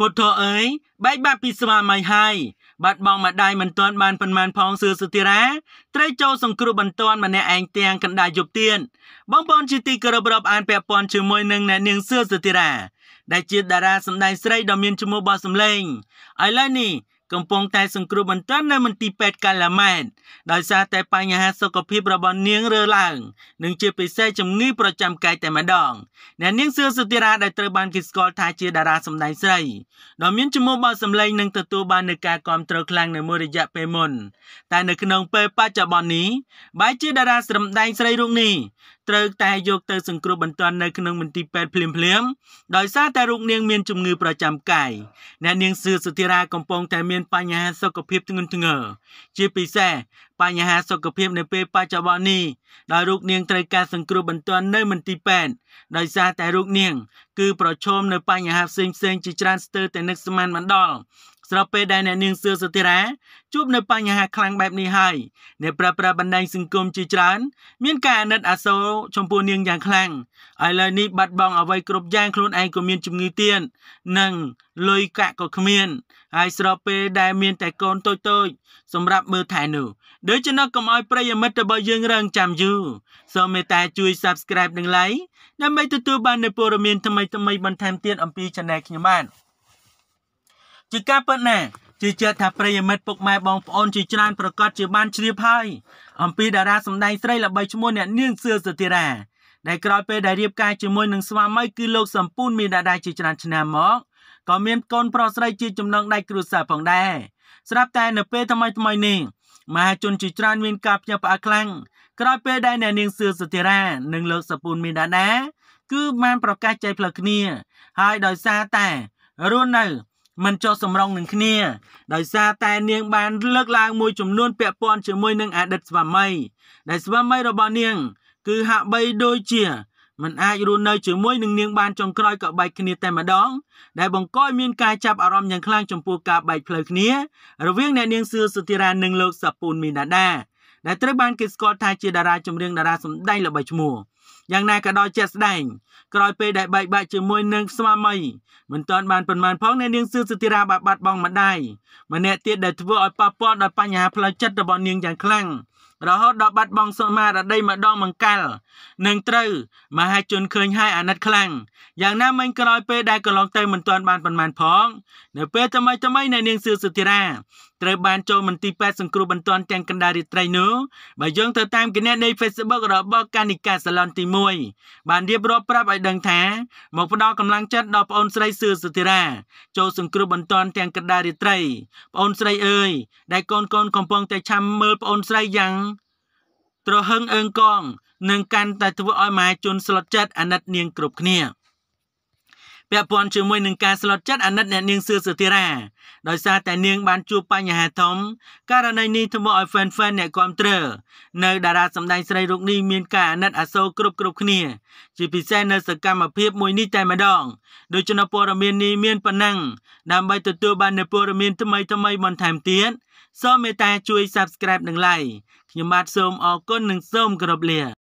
ពុទ្ធោអើយបែកបាក់ពីស្វាមីហើយបាត់បងម្ដាយមិនទាន់បានប៉ុន្មានផងសឿសុធិរាត្រីចូលសង្គ្រោះបន្ទាន់ម្នាក់ឯងទាំងកណ្ដាលយប់ទៀនបងប្អូនជាទីគោរពរាប់អានពាក់ព័ន្ធជាមួយនឹងអ្នកនាងសឿសុធិរាដែលជាតារាសម្ដែងស្រីដ៏មានឈ្មោះបោះសម្លេងឥឡូវនេះកំពុងតែសង្គ្រោះបន្ទាន់នៅមន្ទីរពេទ្យកាឡាម៉ែនដោយសារតែបញ្ហាសុខភាពរបស់នាងរើឡើងនិងជាពិសេសជំងឺប្រចាំកាយតែម្ដងអ្នកនាងសឿសុធារាដែលត្រូវបានគេស្គាល់ថាជាតារាសម្ដែងស្រីដ៏មានជំនួសបោសម្លេងនិងទទួលបាននូវការគាំទ្រខ្លាំងនៅមួយរយៈពេលមុនតែនៅក្នុងពេលបច្ចុប្បន្ននេះបែរជាតារាសម្ដែងស្រីរូបនេះត្រូវតែយកទៅសង្គ្រោះបន្ទាន់នៅក្នុងមន្ទីរពេទ្យភ្លាមៗដោយសារតែរូបនាងមានជំងឺប្រចាំកាយអ្នកនាងសឿសុធិរាកំពុងតែមានបញ្ហាសុខភាពធ្ងន់ធ្ងរជាពិសេសបញ្ហាសុខភាពនៅពេលបច្ចុប្បន្ននេះដោយរូបនាងត្រូវការសង្គ្រោះបន្ទាន់នៅមន្ទីរពេទ្យដោយសារតែរូបនាងគឺប្រឈមនៅបញ្ហាផ្សេងៗជាច្រើនស្ទើរតែនឹកស្មានមិនដល់ស្របពេលដែលអ្នកនាងសឿសុធិរាជួបនៅបញ្ហាខ្លាំងបែបនេះហើយអ្នកប្រើប្រាស់បណ្ដាញសង្គមជាច្រើន មានការអាណិតអាសូរចំពោះនាងយ៉ាងខ្លាំងឥឡូវនេះបាត់បង់អ្វីគ្រប់យ៉ាងខ្លួនឯងក៏មានជំងឺទៀតនិងលុយកាក់ក៏គ្មានហើយស្របពេលដែលមានតែកូនតូចតូចសម្រាប់មើលថែនោះដូច្នេះកុំឲ្យប្រិយមិត្តរបស់យើងរងចាំយូរសូមមេត្តាជួយ Subscribe និង Like ដើម្បីទទួលបាននូវព័ត៌មានថ្មីៗបន្ថែមទៀតអំពី Channel ខ្ញុំបាទជាការពិតណាជាជឿថាប្រិយមិត្តពុកម៉ែបងប្អូនជាច្រើនប្រកាសជាបានជ្រាបហើយអំពីតារាសម្ដែងស្រីល្បីឈ្មោះអ្នកនាងសឿសុធិរាដែលក្រោយពេលដែលរៀបការជាមួយនឹងស្វាមីគឺលោកសំពូនមានតារាជាច្រើនឆ្នាំមកក៏មានកូនប្រុសស្រីជាចំណងដៃគ្រួសារផងដែរស្រាប់តែនៅពេលថ្មីថ្មីនេះមហាជនជាច្រើនមានការភ្ញាក់ផ្អើលខ្លាំងក្រោយពេលដែលអ្នកនាងសឿសុធិរានិងលោកសពូនមីដាដាគឺបានប្រកាសចែកផ្លូវគ្នាហើយដោយសារតែរស់នៅមិនចុះសម្រុងនឹងគ្នាដោយសារតែ នាងបាន លើកឡើងមួយចំនួនពាក់ព័ន្ធជាមួយនឹងអតីតស្វាមីដែលស្វាមីរបស់នាង គឺហាក់បីដូចជា មិន អាចរស់នៅជាមួយនឹងនាង បានចុងក្រោយក៏បែកគ្នាតែម្ដង ដែលបង្កឲ្យមានការចាប់អារម្មណ៍យ៉ាងខ្លាំងចំពោះការបែកផ្លូវគ្នា រវាងអ្នកនាងសឿសុធិរានិងលោកសាពូនមីណាដាដែលត្រូវបានគេស្គាល់ថាជាតារាចម្រៀងតារាសម្ដែងល្បីឈ្មោះយ៉ាងណាក៏ដោយជាក់ស្ដែងក្រោយពេលដែលបែកបាក់ជាមួយនឹងស្វាមីមិនទាន់បានប៉ុន្មានផងអ្នកនាងសឿសុធារាបានបាត់បង់ម្ដាយម្នាក់ទៀតដែលធ្វើឲ្យប៉ះពាល់ដល់បញ្ហាផ្លូវចិត្តរបស់នាងយ៉ាងខ្លាំងរហូតដល់បាត់បង់សមារតីម្ដងបង្កលនឹងត្រូវមហាជនឃើញហើយអាណិតខ្លាំងយ៉ាងណាមិញក្រោយពេលដែលកន្លងទៅមិនទាន់បានប៉ុន្មានផងនៅពេលថ្មីថ្មីនៃនាងសឿសុធិរាត្រូវបានចូលមន្ទីរពេទ្យសង្គ្រោះបន្ទាន់ទាំងកណ្ដាលរាត្រីនោះបើយើងទៅតាមគណនី Facebook របស់កានិកាសាឡុនទី1បានរៀបរាប់ប្រាប់ឲ្យដឹងថាមកផ្ដល់កម្លាំងចិត្តដល់ប្អូនស្រីសឿសុធិរាចូលសង្គ្រោះបន្ទាន់ទាំងកណ្ដាលរាត្រីប្អូនស្រីអើយដែលកូនកូនកំពុងតែឆាំមើលប្អូនស្រីយ៉ាងទ្រហឹងអើងកងនឹងកាន់តែធ្វើឲ្យមហាជនស្លុតចិត្តអាណិតនាងគ្រប់គ្នា។ពាក់ព័ន្ធជាមួយនឹងការស្លុតចិត្តអាណិតអ្នកនាងសឿសុធារាដោយសារតែនាង បានជួបបញ្ហាធំករណីនេះធ្វើឲ្យ fan fan អ្នកគាំទ្រនៅតារាសម្ដែងស្រីរូបនេះមានការអាណិតអាសូរគ្រប់គ្រប់គ្នា ជាពិសេសនៅសកម្មភាពមួយនេះតែម្ដងដូច្នេះព័ត៌មាននេះមានប៉ុណ្ណឹង ដើម្បីទទួលបាននូវព័ត៌មានថ្មីថ្មីបន្ថែមទៀតសូមមេត្តាជួយ Subscribe និង Like ខ្ញុំបាទសូមអរគុណនិងសូមគោរពលា